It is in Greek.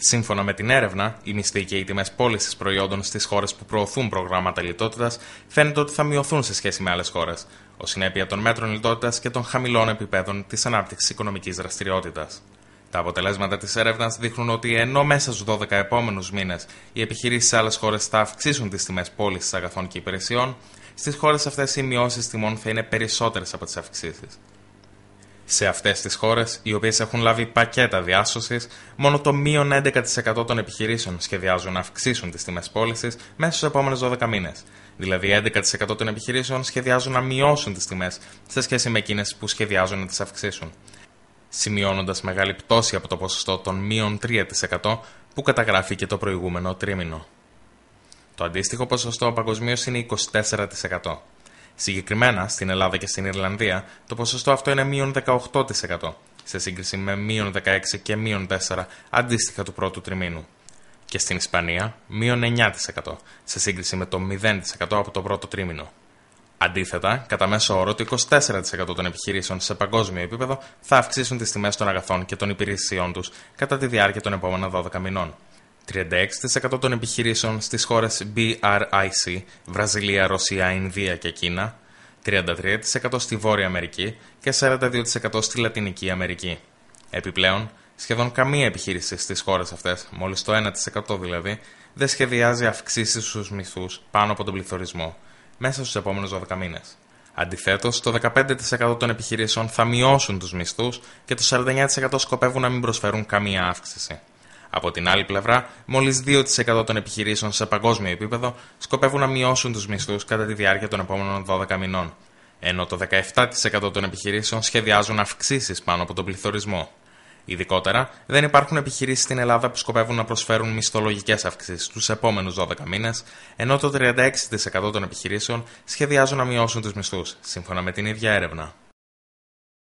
Σύμφωνα με την έρευνα, οι μισθοί και οι τιμές πώλησης προϊόντων στις χώρες που προωθούν προγράμματα λιτότητας φαίνεται ότι θα μειωθούν σε σχέση με άλλες χώρες, ω συνέπεια των μέτρων λιτότητας και των χαμηλών επιπέδων της ανάπτυξης οικονομικής δραστηριότητας. Τα αποτελέσματα της έρευνας δείχνουν ότι ενώ μέσα στους 12 επόμενους μήνες οι επιχειρήσεις σε άλλες χώρες θα αυξήσουν τις τιμές πώλησης αγαθών και υπηρεσιών, στις χώρες αυτές οι μειώσεις τιμών θα είναι περισσότερες από τις αυξήσεις. Σε αυτές τις χώρες, οι οποίες έχουν λάβει πακέτα διάσωσης, μόνο το μείον 11% των επιχειρήσεων σχεδιάζουν να αυξήσουν τις τιμές πώλησης μέσα στους επόμενους 12 μήνες. Δηλαδή, 11% των επιχειρήσεων σχεδιάζουν να μειώσουν τις τιμές σε σχέση με εκείνες που σχεδιάζουν να τις αυξήσουν. Σημειώνοντας μεγάλη πτώση από το ποσοστό των μείον 3% που καταγράφει και το προηγούμενο τρίμηνο. Το αντίστοιχο ποσοστό παγκοσμίως είναι 24%. Συγκεκριμένα, στην Ελλάδα και στην Ιρλανδία, το ποσοστό αυτό είναι μείον 18% σε σύγκριση με μείον 16 και μείον 4 αντίστοιχα του πρώτου τριμήνου. Και στην Ισπανία, μείον 9% σε σύγκριση με το 0% από το πρώτο τρίμηνο. Αντίθετα, κατά μέσο όρο, το 24% των επιχειρήσεων σε παγκόσμιο επίπεδο θα αυξήσουν τις τιμές των αγαθών και των υπηρεσιών τους κατά τη διάρκεια των επόμενων 12 μηνών. 36% των επιχειρήσεων στις χώρες BRIC, Βραζιλία, Ρωσία, Ινδία και Κίνα, 33% στη Βόρεια Αμερική και 42% στη Λατινική Αμερική. Επιπλέον, σχεδόν καμία επιχείρηση στις χώρες αυτές, μόλις το 1% δηλαδή, δεν σχεδιάζει αυξήσεις στους μισθούς πάνω από τον πληθωρισμό, μέσα στους επόμενους 12 μήνες. Αντιθέτως, το 15% των επιχειρήσεων θα μειώσουν τους μισθούς και το 49% σκοπεύουν να μην προσφέρουν καμία αύξηση. Από την άλλη πλευρά, μόλις 2% των επιχειρήσεων σε παγκόσμιο επίπεδο σκοπεύουν να μειώσουν τους μισθούς κατά τη διάρκεια των επόμενων 12 μηνών, ενώ το 17% των επιχειρήσεων σχεδιάζουν αυξήσεις πάνω από τον πληθωρισμό. Ειδικότερα, δεν υπάρχουν επιχειρήσεις στην Ελλάδα που σκοπεύουν να προσφέρουν μισθολογικές αυξήσεις τους επόμενους 12 μήνες, ενώ το 36% των επιχειρήσεων σχεδιάζουν να μειώσουν τους μισθούς, σύμφωνα με την ίδια έρευνα.